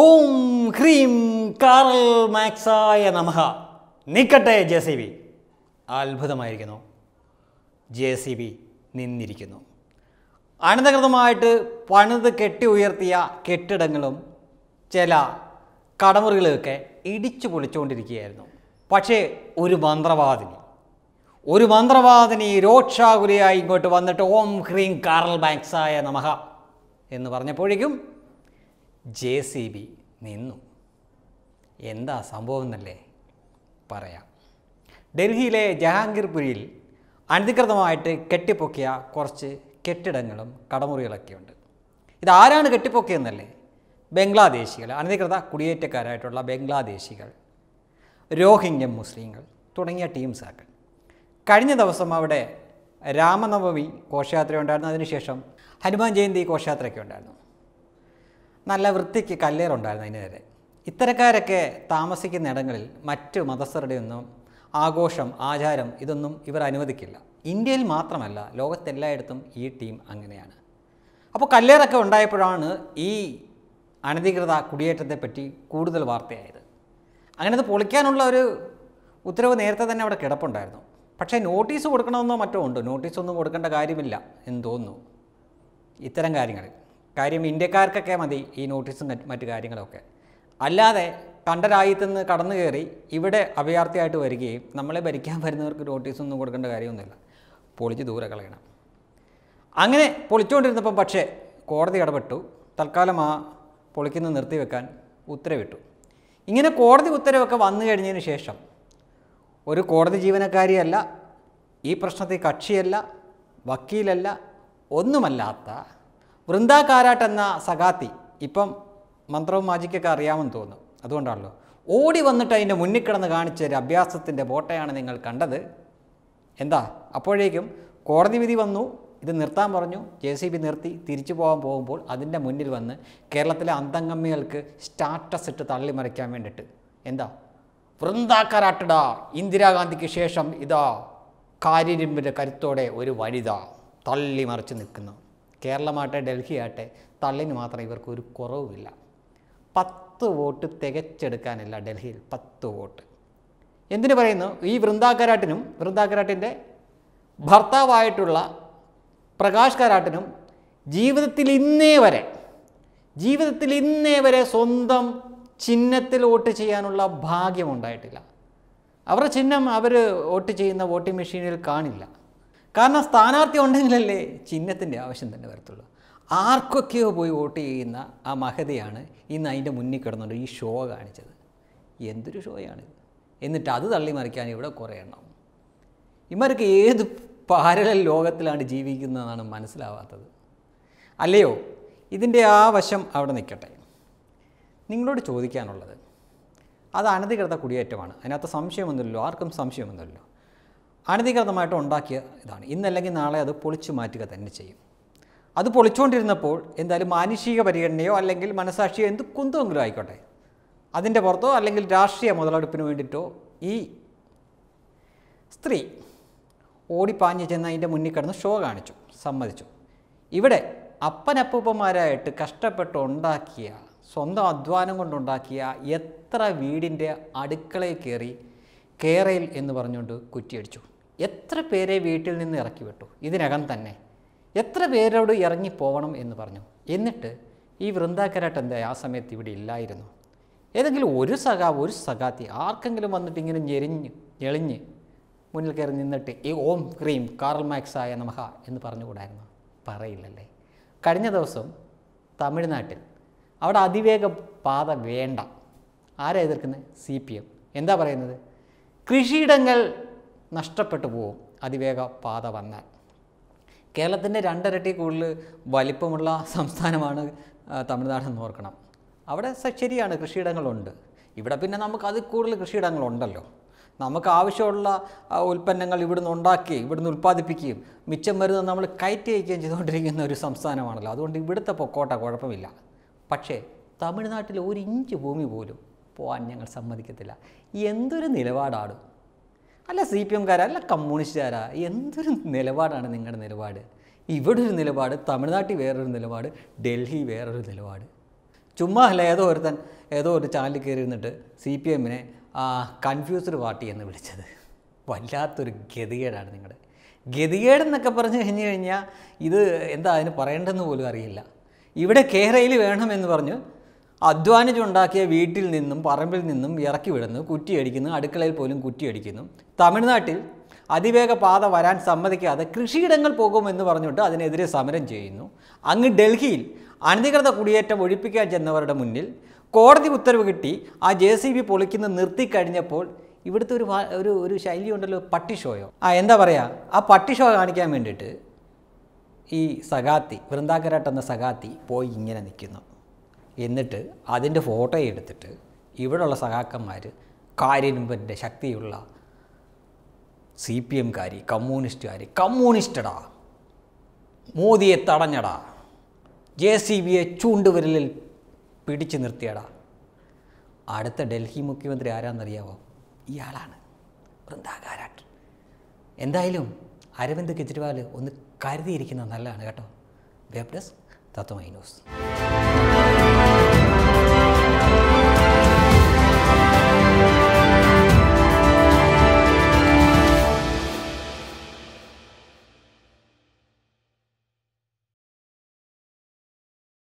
ഓം cream Karl മാക്സായ നമഹ നിക്കട്ടെ ജെ സി ബി അത്ഭുതമായിരിക്കുന്നു ജെ സി ബി നിന്നിരിക്കുന്നു അനന്തകൃതമായിട്ട് പണിത് കെട്ടി ഉയർത്തിയ കെട്ടിടങ്ങളും ചില കടമുറികളുമൊക്കെ ഇടിച്ചു പൊളിച്ചുകൊണ്ടിരിക്കുകയായിരുന്നു പക്ഷേ ഒരു മന്ത്രവാദിനി ഒരു മന്ത്രവാദിനി രോക്ഷാകുലിയായി ഇങ്ങോട്ട് വന്നിട്ട് ഓം ക്രീം കാറൽ ബാങ്ക്സായ നമഹ എന്ന് പറഞ്ഞപ്പോഴേക്കും ജെ സി ബി നിന്നു എന്താ സംഭവം എന്നല്ലേ പറയാം ഡൽഹിയിലെ ജഹാംഗീർപുരിയിൽ അനധികൃതമായിട്ട് കെട്ടിപ്പൊക്കിയ കുറച്ച് കെട്ടിടങ്ങളും കടമുറികളൊക്കെയുണ്ട് ഇതാരാണ് കെട്ടിപ്പൊക്കിയെന്നല്ലേ ബംഗ്ലാദേശികൾ അനധികൃത കുടിയേറ്റക്കാരായിട്ടുള്ള ബംഗ്ലാദേശികൾ രോഹിംഗ്യൻ മുസ്ലിങ്ങൾ തുടങ്ങിയ ടീംസാക്കൾ കഴിഞ്ഞ ദിവസം അവിടെ രാമനവമി ഘോഷയാത്ര ഉണ്ടായിരുന്നു അതിനുശേഷം ഹനുമാൻ ജയന്തി ഘോഷയാത്രയൊക്കെ ഉണ്ടായിരുന്നു നല്ല വൃത്തിക്ക് കല്ലേറുണ്ടായിരുന്നു അതിന് നേരെ ഇത്തരക്കാരൊക്കെ താമസിക്കുന്ന ഇടങ്ങളിൽ മറ്റ് മതസ്ഥരുടെ ഒന്നും ആഘോഷം ആചാരം ഇതൊന്നും ഇവർ അനുവദിക്കില്ല ഇന്ത്യയിൽ മാത്രമല്ല ലോകത്തെല്ലായിടത്തും ഈ ടീം അങ്ങനെയാണ് അപ്പോൾ കല്ലേറൊക്കെ ഉണ്ടായപ്പോഴാണ് ഈ അനധികൃത കുടിയേറ്റത്തെപ്പറ്റി കൂടുതൽ വാർത്തയായത് അങ്ങനെ അത് പൊളിക്കാനുള്ള ഒരു ഉത്തരവ് നേരത്തെ തന്നെ അവിടെ കിടപ്പുണ്ടായിരുന്നു പക്ഷേ നോട്ടീസ് കൊടുക്കണമെന്നോ മറ്റോ ഉണ്ട് നോട്ടീസൊന്നും കൊടുക്കേണ്ട കാര്യമില്ല എന്ന് തോന്നുന്നു ഇത്തരം കാര്യങ്ങളിൽ കാര്യം ഇന്ത്യക്കാർക്കൊക്കെ മതി ഈ നോട്ടീസും മറ്റു കാര്യങ്ങളൊക്കെ അല്ലാതെ കണ്ട രാജ്യത്ത് നിന്ന് കടന്നു കയറി ഇവിടെ അഭയാർത്ഥിയായിട്ട് വരികയും നമ്മളെ ഭരിക്കാൻ വരുന്നവർക്ക് നോട്ടീസൊന്നും കൊടുക്കേണ്ട കാര്യമൊന്നുമില്ല പൊളിച്ച് ദൂരെ കളയണം അങ്ങനെ പൊളിച്ചുകൊണ്ടിരുന്നപ്പം പക്ഷേ കോടതി ഇടപെട്ടു തൽക്കാലം ആ പൊളിക്കുന്നത് നിർത്തിവെക്കാൻ ഉത്തരവിട്ടു ഇങ്ങനെ കോടതി ഉത്തരവൊക്കെ വന്നു കഴിഞ്ഞതിന് ശേഷം ഒരു കോടതി ജീവനക്കാരിയല്ല ഈ പ്രശ്നത്തിൽ കക്ഷിയല്ല വക്കീലല്ല ഒന്നുമല്ലാത്ത വൃന്ദാ കാരാട്ട് എന്ന സഖാത്തി ഇപ്പം മന്ത്രവും മാജിക്കൊക്കെ അറിയാമെന്ന് തോന്നുന്നു അതുകൊണ്ടാണല്ലോ ഓടി വന്നിട്ട് അതിൻ്റെ മുന്നിൽ കിടന്ന് കാണിച്ച ഒരു അഭ്യാസത്തിൻ്റെ ബോട്ടയാണ് നിങ്ങൾ കണ്ടത് എന്താ അപ്പോഴേക്കും കോടതി വിധി വന്നു ഇത് നിർത്താൻ പറഞ്ഞു ജെ സി ബി നിർത്തി തിരിച്ചു പോകാൻ പോകുമ്പോൾ അതിൻ്റെ മുന്നിൽ വന്ന് കേരളത്തിലെ അന്തംഗമ്മികൾക്ക് സ്റ്റാറ്റസ് ഇട്ട് തള്ളിമറിക്കാൻ വേണ്ടിയിട്ട് എന്താ വൃന്ദാക്കരാട്ടിടാ ഇന്ദിരാഗാന്ധിക്ക് ശേഷം ഇതാ കാര്യരുമ്പിൻ്റെ കരുത്തോടെ ഒരു വനിത തള്ളിമറിച്ച് നിൽക്കുന്നു കേരളമാകട്ടെ ഡൽഹി ആകട്ടെ തള്ളിന് മാത്രം ഇവർക്ക് ഒരു കുറവുമില്ല പത്ത് വോട്ട് തികച്ചെടുക്കാനില്ല ഡൽഹിയിൽ പത്ത് വോട്ട് എന്തിനു പറയുന്നു ഈ വൃന്ദാകരാട്ടിനും വൃന്ദാകരാട്ടിൻ്റെ ഭർത്താവായിട്ടുള്ള പ്രകാശ് കരാട്ടിനും ജീവിതത്തിൽ ഇന്നേ വരെ ജീവിതത്തിൽ ഇന്നേ വരെ സ്വന്തം ചിഹ്നത്തിൽ വോട്ട് ചെയ്യാനുള്ള ഭാഗ്യമുണ്ടായിട്ടില്ല അവരുടെ ചിഹ്നം അവർ വോട്ട് ചെയ്യുന്ന വോട്ടിംഗ് മെഷീനിൽ കാണില്ല കാരണം സ്ഥാനാർത്ഥി ഉണ്ടെങ്കിലല്ലേ ചിഹ്നത്തിൻ്റെ ആവശ്യം തന്നെ വരത്തുള്ളൂ ആർക്കൊക്കെയോ പോയി വോട്ട് ചെയ്യുന്ന ആ മഹതിയാണ് ഇന്ന് അതിൻ്റെ മുന്നിൽ കിടന്നുകൊണ്ട് ഈ ഷോ കാണിച്ചത് എന്തൊരു ഷോയാണ് എന്നിട്ട് അത് തള്ളി മറിക്കാൻ ഇവിടെ കുറേ എണ്ണം ഇവർക്ക് ഏത് പാരല ലോകത്തിലാണ് ജീവിക്കുന്നതെന്നാണ് മനസ്സിലാവാത്തത് അല്ലയോ ഇതിൻ്റെ ആ വശം അവിടെ നിൽക്കട്ടെ നിങ്ങളോട് ചോദിക്കാനുള്ളത് അത് അനധികൃത കുടിയേറ്റമാണ് അതിനകത്ത് സംശയമൊന്നുമില്ലല്ലോ ആർക്കും സംശയമൊന്നുമില്ലല്ലോ അനധികൃതമായിട്ട് ഉണ്ടാക്കിയ ഇതാണ് ഇന്നല്ലെങ്കിൽ നാളെ അത് പൊളിച്ചു മാറ്റുക തന്നെ ചെയ്യും അത് പൊളിച്ചുകൊണ്ടിരുന്നപ്പോൾ എന്തായാലും മാനുഷിക പരിഗണനയോ അല്ലെങ്കിൽ മനസാക്ഷിയോ എന്ത് കുന്തമെങ്കിലും ആയിക്കോട്ടെ അതിൻ്റെ പുറത്തോ അല്ലെങ്കിൽ രാഷ്ട്രീയ മുതലെടുപ്പിന് വേണ്ടിയിട്ടോ ഈ സ്ത്രീ ഓടിപ്പാഞ്ഞു ചെന്ന് അതിൻ്റെ മുന്നിൽ കിടന്ന് ഷോ കാണിച്ചു സമ്മതിച്ചു ഇവിടെ അപ്പനപ്പൂപ്പന്മാരായിട്ട് കഷ്ടപ്പെട്ട് ഉണ്ടാക്കിയ സ്വന്തം അധ്വാനം കൊണ്ടുണ്ടാക്കിയ എത്ര വീടിൻ്റെ അടുക്കളയിൽ കയറി കേരയിൽ എന്ന് പറഞ്ഞുകൊണ്ട് കുറ്റിയടിച്ചു എത്ര പേരെ വീട്ടിൽ നിന്ന് ഇറക്കി വിട്ടു ഇതിനകം തന്നെ എത്ര പേരോട് ഇറങ്ങിപ്പോവണം എന്ന് പറഞ്ഞു എന്നിട്ട് ഈ വൃന്ദാക്കരാട്ട് എന്താ ആ സമയത്ത് ഇവിടെ ഇല്ലായിരുന്നു ഏതെങ്കിലും ഒരു സഖാവ് ഒരു സഖാത്തി ആർക്കെങ്കിലും വന്നിട്ട് ഇങ്ങനെ ഞെരിഞ്ഞ് ഞെളിഞ്ഞ് മുന്നിൽ കയറി നിന്നിട്ട് ഈ ഓം ക്രീം കാർൽ മാക്സ് ആയ നമഹ എന്ന് പറഞ്ഞുകൂടായിരുന്നു പറയില്ലല്ലേ കഴിഞ്ഞ ദിവസം തമിഴ്നാട്ടിൽ അവിടെ അതിവേഗ പാത വേണ്ട ആരാ എതിർക്കുന്നത് സി പി എം എന്താ പറയുന്നത് കൃഷിയിടങ്ങൾ നഷ്ടപ്പെട്ടു പോകും അതിവേഗ പാത വന്നാൽ കേരളത്തിൻ്റെ രണ്ടിരട്ടി കൂടുതൽ വലിപ്പമുള്ള സംസ്ഥാനമാണ് തമിഴ്നാടെന്ന് ഓർക്കണം അവിടെ ശരിയാണ് കൃഷിയിടങ്ങളുണ്ട് ഇവിടെ പിന്നെ നമുക്ക് അതിൽ കൂടുതൽ കൃഷിയിടങ്ങളുണ്ടല്ലോ നമുക്ക് ആവശ്യമുള്ള ഉൽപ്പന്നങ്ങൾ ഇവിടുന്ന് ഉണ്ടാക്കി ഇവിടുന്ന് ഉൽപ്പാദിപ്പിക്കുകയും മിച്ചം വരുന്നത് നമ്മൾ കയറ്റി അയക്കുകയും ചെയ്തുകൊണ്ടിരിക്കുന്ന ഒരു സംസ്ഥാനമാണല്ലോ അതുകൊണ്ട് ഇവിടുത്തെ പൊക്കോട്ട കുഴപ്പമില്ല പക്ഷേ തമിഴ്നാട്ടിൽ ഒരു ഇഞ്ച് ഭൂമി പോലും പോകാൻ ഞങ്ങൾ സമ്മതിക്കത്തില്ല എന്തൊരു നിലപാടാണ് അല്ല സി പി എംകാരാ അല്ല കമ്മ്യൂണിസ്റ്റുകാരാ എന്തൊരു നിലപാടാണ് നിങ്ങളുടെ നിലപാട് ഇവിടെ ഒരു നിലപാട് തമിഴ്നാട്ടിൽ വേറൊരു നിലപാട് ഡൽഹി വേറൊരു നിലപാട് ചുമ്മാ അല്ല ഏതോ ഒരുത്തൻ ഏതോ ഒരു ചാനലിൽ കയറി നിന്നിട്ട് സി പി എമ്മിനെ കൺഫ്യൂസ്ഡ് പാർട്ടി എന്ന് വിളിച്ചത് വല്ലാത്തൊരു ഗതികേടാണ് നിങ്ങളുടെ ഗതികേടെന്നൊക്കെ പറഞ്ഞു കഴിഞ്ഞു കഴിഞ്ഞാൽ ഇത് എന്താ അതിന് പറയേണ്ടതെന്ന് പോലും അറിയില്ല ഇവിടെ കേരളയിൽ വേണമെന്ന് പറഞ്ഞു അധ്വാനിച്ചുണ്ടാക്കിയ വീട്ടിൽ നിന്നും പറമ്പിൽ നിന്നും ഇറക്കി വിടുന്നു കുറ്റിയടിക്കുന്നു അടുക്കളയിൽ പോലും കുറ്റിയടിക്കുന്നു തമിഴ്നാട്ടിൽ അതിവേഗ പാത വരാൻ സമ്മതിക്കാതെ കൃഷിയിടങ്ങൾ പോകുമെന്ന് പറഞ്ഞിട്ട് അതിനെതിരെ സമരം ചെയ്യുന്നു അങ്ങ് ഡൽഹിയിൽ അനധികൃത കുടിയേറ്റം ഒഴിപ്പിക്കാൻ ചെന്നവരുടെ മുന്നിൽ കോടതി ഉത്തരവ് കിട്ടി ആ ജെ സി ബി പൊളിക്കുന്ന നിർത്തിക്കഴിഞ്ഞപ്പോൾ ഇവിടുത്തെ ഒരു ഒരു ഒരു ശൈലി ഉണ്ടല്ലോ പട്ടി ഷോയോ ആ എന്താ പറയുക ആ പട്ടി ഷോ കാണിക്കാൻ വേണ്ടിയിട്ട് ഈ സഗാത്തി വൃന്ദാകരാട്ട് എന്ന സഗാത്തി പോയി ഇങ്ങനെ നിൽക്കുന്നു എന്നിട്ട് അതിൻ്റെ ഫോട്ടോ എടുത്തിട്ട് ഇവിടെയുള്ള സഹാക്കന്മാർ കാര്യനുമ്പൻ്റെ ശക്തിയുള്ള സി പി എംകാരി കമ്മ്യൂണിസ്റ്റുകാർ കമ്മ്യൂണിസ്റ്റടാ മോദിയെ തടഞ്ഞടാ ജെ സി ബിയെ ചൂണ്ടുവിരലിൽ പിടിച്ചു നിർത്തിയടാ അടുത്ത ഡൽഹി മുഖ്യമന്ത്രി ആരാന്നറിയാവോ ഇയാളാണ് വൃന്ദാകാരാട്ട് എന്തായാലും അരവിന്ദ് കെജ്രിവാൾ ഒന്ന് കരുതിയിരിക്കുന്നത് നല്ലതാണ് കേട്ടോ വെബ് ഡെസ്ക് തത്വമൈ ന്യൂസ്